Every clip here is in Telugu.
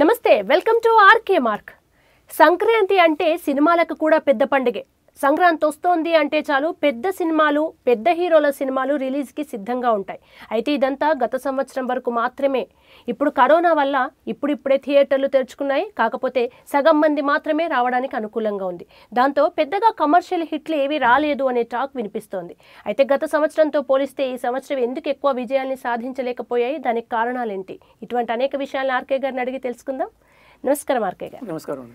నమస్తే welcome to RK mark Sankranti అంటే సినిమాలకు కూడా పెద్ద పండుగే సంక్రాంతి వస్తోంది అంటే చాలు పెద్ద సినిమాలు పెద్ద హీరోల సినిమాలు రిలీజ్కి సిద్ధంగా ఉంటాయి అయితే ఇదంతా గత సంవత్సరం వరకు మాత్రమే ఇప్పుడు కరోనా వల్ల ఇప్పుడిప్పుడే థియేటర్లు తెరుచుకున్నాయి కాకపోతే సగం మంది మాత్రమే రావడానికి అనుకూలంగా ఉంది దాంతో పెద్దగా కమర్షియల్ హిట్లు ఏవి రాలేదు అనే టాక్ వినిపిస్తోంది అయితే గత సంవత్సరంతో పోలిస్తే ఈ సంవత్సరం ఎందుకు ఎక్కువ విజయాల్ని సాధించలేకపోయాయి దానికి కారణాలేంటి ఇటువంటి అనేక విషయాలను ఆర్కే గారిని అడిగి తెలుసుకుందాం నమస్కారం ఆర్కే గారు నమస్కారం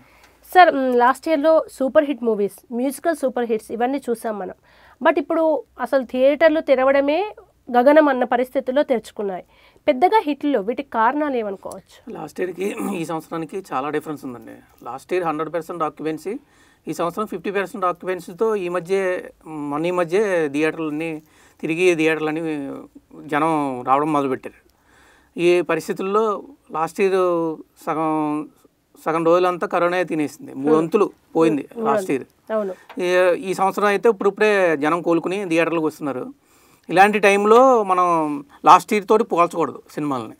సార్ లాస్ట్ ఇయర్లో super hit movies musical super hits ఇవన్నీ చూసాం మనం బట్ ఇప్పుడు అసలు థియేటర్లు తెరవడమే గగనం అన్న పరిస్థితుల్లో తెరుచుకున్నాయి పెద్దగా హిట్లు వీటికి కారణాలు ఏమనుకోవచ్చు లాస్ట్ ఇయర్కి ఈ సంవత్సరానికి చాలా డిఫరెన్స్ ఉందండి last year hundred percent occupancy ఈ సంవత్సరం ఫిఫ్టీ పర్సెంట్ ఆక్యుపెన్సీతో ఈ మధ్య మొన్న ఈ మధ్య థియేటర్లన్నీ తిరిగి థియేటర్లని జనం రావడం మొదలుపెట్టారు ఈ పరిస్థితుల్లో లాస్ట్ ఇయర్ సగం సగం రోజులంతా కరోనా తినేసింది మూడు వంతులు పోయింది లాస్ట్ ఇయర్ ఈ సంవత్సరం అయితే ఇప్పుడిప్పుడే జనం కోలుకుని థియేటర్లకు వస్తున్నారు ఇలాంటి టైంలో మనం లాస్ట్ ఇయర్ తోటి పోల్చకూడదు సినిమాలని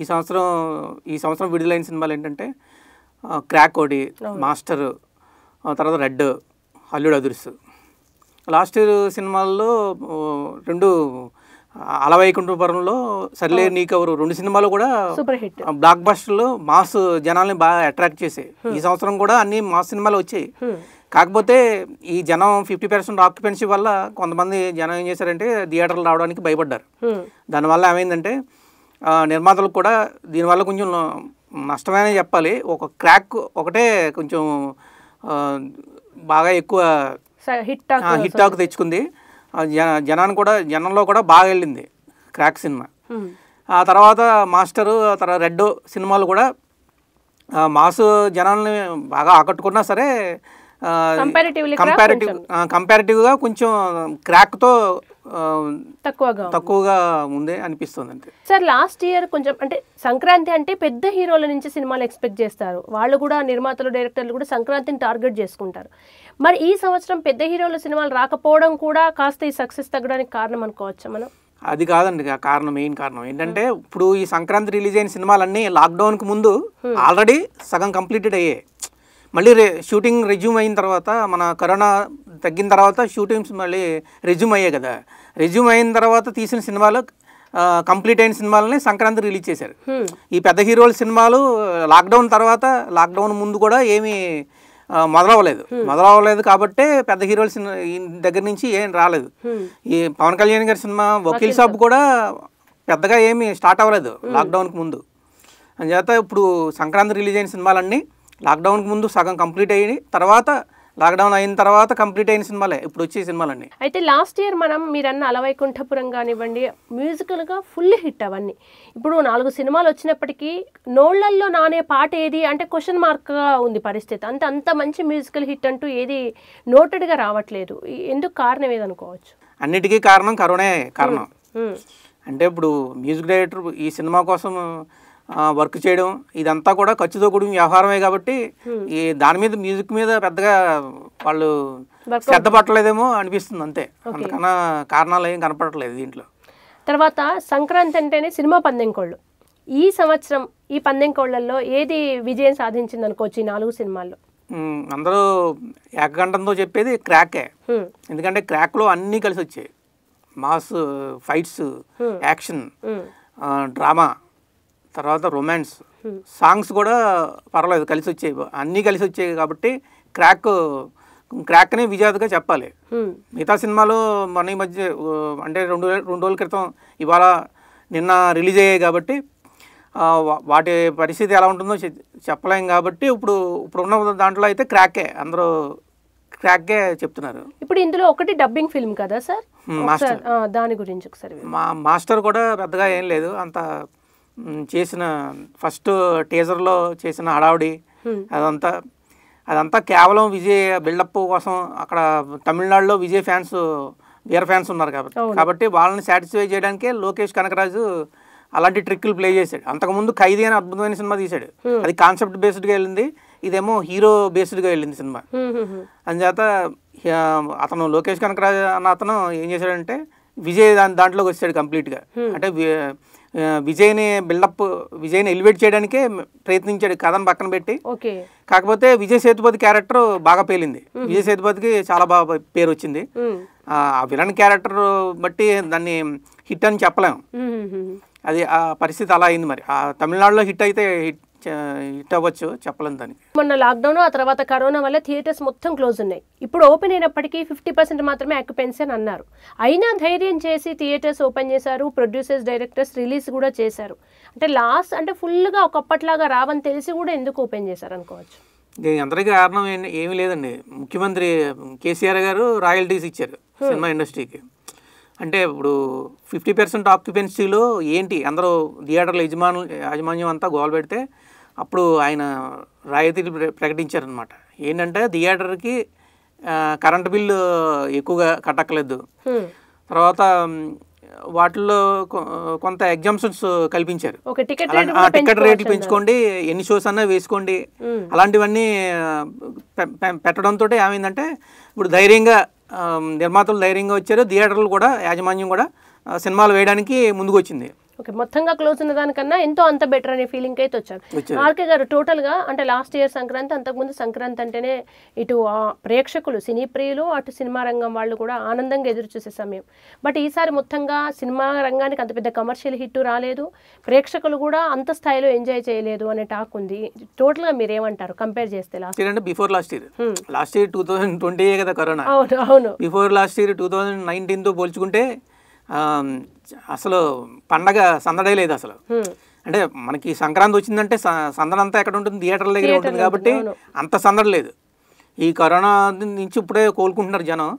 ఈ సంవత్సరం ఈ సంవత్సరం విడుదలైన సినిమాలు ఏంటంటే క్రాక్ ఒకటి మాస్టర్ తర్వాత రెడ్ అల్లుడు అదురుస్ లాస్ట్ ఇయర్ సినిమాల్లో రెండు అలవైకుంఠపురంలో సర్లే నీకెవరు రెండు సినిమాలు కూడా సూపర్ హిట్ బ్లాక్ బస్టర్లు మాస్ జనాల్ని బాగా అట్రాక్ట్ చేసాయి ఈ సంవత్సరం కూడా అన్ని మాస్ సినిమాలు వచ్చాయి కాకపోతే ఈ జనం ఫిఫ్టీ పర్సెంట్ ఆక్యుపెన్సీ వల్ల కొంతమంది జనం ఏం చేశారంటే థియేటర్లు రావడానికి భయపడ్డారు దానివల్ల ఏమైందంటే నిర్మాతలకు కూడా దీనివల్ల కొంచెం నష్టమైన చెప్పాలి ఒక క్రాక్ ఒకటే కొంచెం బాగా ఎక్కువ హిట్ హిట్ టాక్ తెచ్చుకుంది జనాన్ని కూడా జనంలో కూడా బాగా వెళ్ళింది క్రాక్ సినిమా ఆ తర్వాత మాస్టరు తర్వాత రెడ్ సినిమాలు కూడా మాసు జనాల్ని బాగా ఆకట్టుకున్నా సరే కంపారిటివ్ కంపారిటివ్గా కొంచెం క్రాక్తో తక్కువగా తక్కువగా ఉందే అనిపిస్తుంది అంతే సార్ లాస్ట్ ఇయర్ కొంచెం అంటే సంక్రాంతి అంటే పెద్ద హీరోల నుంచి సినిమాలు ఎక్స్పెక్ట్ చేస్తారు వాళ్ళు కూడా నిర్మాతలు డైరెక్టర్లు కూడా సంక్రాంతిని టార్గెట్ చేసుకుంటారు మరి ఈ సంవత్సరం పెద్ద హీరోల సినిమాలు రాకపోవడం కూడా కాస్త ఈ సక్సెస్ తగ్గడానికి కారణం అనుకోవచ్చా మనం అది కాదండి కారణం మెయిన్ కారణం ఏంటంటే ఇప్పుడు ఈ సంక్రాంతి రిలీజ్ అయిన సినిమాలన్నీ లాక్డౌన్కి ముందు ఆల్రెడీ సగం కంప్లీటెడ్ అయ్యాయి మళ్ళీ రే షూటింగ్ రెజ్యూమ్ అయిన తర్వాత మన కరోనా తగ్గిన తర్వాత షూటింగ్స్ మళ్ళీ రెజ్యూమ్ అయ్యాయి కదా రెజ్యూమ్ అయిన తర్వాత తీసిన సినిమాలు కంప్లీట్ అయిన సినిమాలని సంక్రాంతి రిలీజ్ చేశారు ఈ పెద్ద హీరోల సినిమాలు లాక్డౌన్ తర్వాత లాక్డౌన్ ముందు కూడా ఏమీ మొదలవ్వలేదు మొదలవ్వలేదు కాబట్టి పెద్ద హీరోల సినిమా దగ్గర నుంచి ఏం రాలేదు ఈ పవన్ కళ్యాణ్ గారి సినిమా వకీల్ సాబ్ కూడా పెద్దగా ఏమీ స్టార్ట్ అవ్వలేదు లాక్డౌన్కి ముందు అని చేత ఇప్పుడు సంక్రాంతి రిలీజ్ అయిన సినిమాలన్నీ లాక్డౌన్కి ముందు సగం కంప్లీట్ అయ్యి తర్వాత లాక్డౌన్ అయిన తర్వాత కంప్లీట్ అయిన సినిమాలే ఇప్పుడు వచ్చే సినిమాలన్నీ అయితే లాస్ట్ ఇయర్ మనం మీరన్న అలవైకుంఠపురం కానివ్వండి మ్యూజికల్గా ఫుల్ హిట్ అవన్నీ ఇప్పుడు నాలుగు సినిమాలు వచ్చినప్పటికీ నోళ్లల్లో నానే పాట ఏది అంటే క్వశ్చన్ మార్క్గా ఉంది పరిస్థితి అంత అంత మంచి మ్యూజికల్ హిట్ అంటూ ఏది నోటెడ్గా రావట్లేదు ఎందుకు కారణం ఏదనుకోవచ్చు అన్నిటికీ కారణం కరోనే కారణం అంటే ఇప్పుడు మ్యూజిక్ డైరెక్టర్ ఈ సినిమా కోసం వర్క్ చేయడం ఇదంతా కూడా ఖర్చుతో కూడిన వ్యవహారమే కాబట్టి ఈ దాని మీద మ్యూజిక్ మీద పెద్దగా వాళ్ళు శ్రద్ధ పట్టలేదేమో అనిపిస్తుంది అంతే అందుకన్నా కారణాలు ఏం కనపడట్లేదు దీంట్లో తర్వాత సంక్రాంతి అంటేనే సినిమా పందెంకోళ్ళు ఈ సంవత్సరం ఈ కోళ్ళల్లో ఏది విజయం సాధించింది అనుకోవచ్చు ఈ నాలుగు సినిమాల్లో అందరూ ఏకగంఠంతో చెప్పేది క్రాకే ఎందుకంటే క్రాక్లో అన్నీ కలిసి వచ్చాయి మాస్ ఫైట్స్ యాక్షన్ డ్రామా తర్వాత రొమాన్స్ సాంగ్స్ hmm. కూడా పర్వాలేదు కలిసి వచ్చాయి అన్నీ కలిసి వచ్చాయి కాబట్టి క్రాక్ క్రాక్నే విజాతగా చెప్పాలి hmm. మిగతా సినిమాలు మన ఈ మధ్య అంటే రెండు రెండు రోజుల క్రితం ఇవాళ నిన్న రిలీజ్ అయ్యాయి కాబట్టి వాటి పరిస్థితి ఎలా ఉంటుందో చెప్పలేం కాబట్టి ఇప్పుడు ఇప్పుడు ఉన్న దాంట్లో అయితే క్రాకే అందరూ క్రాకే చెప్తున్నారు ఇప్పుడు ఇందులో ఒకటి డబ్బింగ్ ఫిల్మ్ కదా సార్ మాస్టర్ hmm, దాని గురించి ఒకసారి మా మాస్టర్ కూడా పెద్దగా ఏం లేదు అంత చేసిన ఫస్ట్ టీజర్లో చేసిన హడావుడి అదంతా అదంతా కేవలం విజయ్ బిల్డప్ కోసం అక్కడ తమిళనాడులో విజయ్ ఫ్యాన్స్ వీర ఫ్యాన్స్ ఉన్నారు కాబట్టి కాబట్టి వాళ్ళని సాటిస్ఫై చేయడానికే లోకేష్ కనకరాజు అలాంటి ట్రిక్లు ప్లే చేశాడు అంతకుముందు ఖైదీ అని అద్భుతమైన సినిమా తీశాడు అది కాన్సెప్ట్ బేస్డ్గా వెళ్ళింది ఇదేమో హీరో బేస్డ్గా వెళ్ళింది సినిమా అందుచేత అతను లోకేష్ కనకరాజు అన్న అతను ఏం చేశాడంటే విజయ్ దాని దాంట్లోకి వచ్చాడు కంప్లీట్గా అంటే విజయ్ని బిల్డప్ విజయ్ని ఎలివేట్ చేయడానికే ప్రయత్నించాడు కథను పక్కన పెట్టి కాకపోతే విజయ్ సేతుపతి క్యారెక్టర్ బాగా పేలింది విజయ్ సేతుపతికి చాలా బాగా పేరు వచ్చింది ఆ విలన్ క్యారెక్టర్ బట్టి దాన్ని హిట్ అని చెప్పలేము అది ఆ పరిస్థితి అలా అయింది మరి ఆ తమిళనాడులో హిట్ అయితే హిట్ ఇట్ అవ్వచ్చు చెప్పలేం దానికి మొన్న లాక్డౌన్ ఆ తర్వాత కరోనా వల్ల థియేటర్స్ మొత్తం క్లోజ్ ఉన్నాయి ఇప్పుడు ఓపెన్ అయినప్పటికీ ఫిఫ్టీ పర్సెంట్ మాత్రమే అక్యుపెన్సీ అని అన్నారు అయినా ధైర్యం చేసి థియేటర్స్ ఓపెన్ చేశారు ప్రొడ్యూసర్స్ డైరెక్టర్స్ రిలీజ్ కూడా చేశారు అంటే లాస్ట్ అంటే ఫుల్గా ఒకప్పటిలాగా రావని తెలిసి కూడా ఎందుకు ఓపెన్ చేశారు అనుకోవచ్చు దీని అందరికీ కారణం ఏమీ లేదండి ముఖ్యమంత్రి కేసీఆర్ గారు రాయల్టీస్ ఇచ్చారు సినిమా ఇండస్ట్రీకి అంటే ఇప్పుడు ఫిఫ్టీ పర్సెంట్ ఆక్యుపెన్సీలో ఏంటి అందరూ థియేటర్ల యజమాను యాజమాన్యం అంతా గోల్ పెడితే అప్పుడు ఆయన రాయితీలు ప్రకటించారనమాట ఏంటంటే థియేటర్కి కరెంట్ బిల్లు ఎక్కువగా కట్టక్కలేదు తర్వాత వాటిల్లో కొంత ఎగ్జామ్షన్స్ కల్పించారు టికెట్ రేట్లు పెంచుకోండి ఎన్ని షోస్ అన్నా వేసుకోండి అలాంటివన్నీ పెట్టడంతో ఏమైందంటే ఇప్పుడు ధైర్యంగా నిర్మాతలు ధైర్యంగా వచ్చారు థియేటర్లు కూడా యాజమాన్యం కూడా సినిమాలు వేయడానికి ముందుకు వచ్చింది ఓకే మొత్తంగా క్లోజ్ ఉన్న దానికన్నా ఎంతో అంత బెటర్ అనే ఫీలింగ్ అయితే వచ్చాను ఆర్కే గారు టోటల్గా అంటే లాస్ట్ ఇయర్ సంక్రాంతి అంతకుముందు సంక్రాంతి అంటేనే ఇటు ప్రేక్షకులు సినీ ప్రియులు అటు సినిమా రంగం వాళ్ళు కూడా ఆనందంగా ఎదురు చూసే సమయం బట్ ఈసారి మొత్తంగా సినిమా రంగానికి అంత పెద్ద కమర్షియల్ హిట్ రాలేదు ప్రేక్షకులు కూడా అంత స్థాయిలో ఎంజాయ్ చేయలేదు అనే టాక్ ఉంది టోటల్గా మీరు ఏమంటారు కంపేర్ చేస్తే లాస్ట్ ఇయర్ అంటే before last year last year two thousand twenty కదా కరోనా అవును అవును before last year two thousand నైన్టీన్తో పోల్చుకుంటే అసలు పండగ సందడే లేదు అసలు అంటే మనకి సంక్రాంతి వచ్చిందంటే సందడంతా ఎక్కడ ఉంటుంది థియేటర్ల దగ్గర ఉంటుంది కాబట్టి అంత సందడి లేదు ఈ కరోనా నుంచి ఇప్పుడే కోలుకుంటున్నారు జనం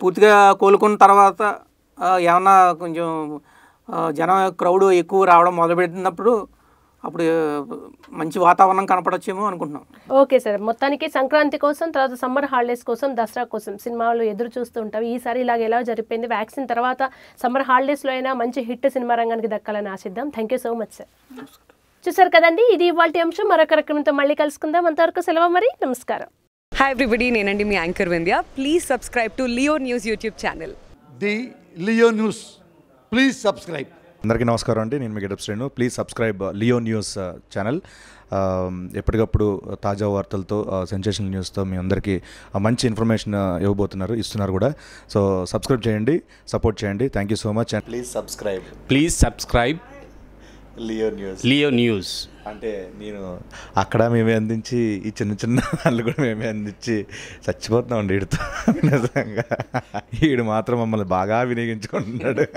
పూర్తిగా కోలుకున్న తర్వాత ఏమన్నా కొంచెం జనం క్రౌడ్ ఎక్కువ రావడం మొదలు పెడుతున్నప్పుడు అప్పుడు మంచి వాతావరణం కనపడచ్చేమో అనుకుంటున్నాం ఓకే సార్ మొత్తానికి సంక్రాంతి కోసం తర్వాత సమ్మర్ హాలిడేస్ కోసం దసరా కోసం సినిమాలు ఎదురు చూస్తూ ఉంటాం ఈసారి ఇలాగ ఎలా జరిపోయింది వ్యాక్సిన్ తర్వాత సమ్మర్ హాలిడేస్లో అయినా మంచి హిట్ సినిమా రంగానికి దక్కాలని ఆశిద్దాం thank you so much sir చూసారు కదండి ఇది ఇవాళ అంశం మరొక రకంతో మళ్ళీ కలుసుకుందాం అంతవరకు సెలవు మరి నమస్కారం హాయ్ ఎవ్రీబడి నేనండి మీ anchor Vindhya please subscribe to Leo news YouTube channel the Leo news please subscribe అందరికీ నమస్కారం అండి నేను మీ getup Srinu please subscribe Leo news channel ఎప్పటికప్పుడు తాజా వార్తలతో సెన్సేషన్ న్యూస్తో మీ అందరికీ మంచి ఇన్ఫర్మేషన్ ఇవ్వబోతున్నారు ఇస్తున్నారు కూడా సో సబ్స్క్రైబ్ చేయండి సపోర్ట్ చేయండి thank you so much and please subscribe please subscribe Leo news Leo news అంటే నేను అక్కడ మేమే అందించి ఈ చిన్న చిన్న వాళ్ళు కూడా మేమే అందించి చచ్చిపోతున్నాం అండి వీడితో నిజంగా వీడు మాత్రం మమ్మల్ని బాగా వినియోగించుకుంటున్నాడు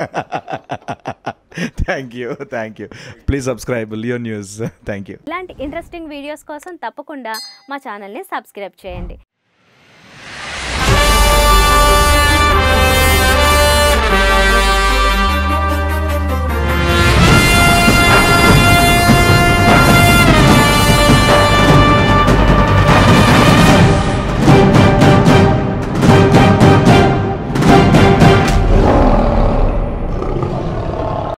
thank you thank you please subscribe Leo news thank you ఇలాంటి ఇంట్రెస్టింగ్ వీడియోస్ కోసం తప్పకుండా మా ఛానల్ని సబ్స్క్రైబ్ చేయండి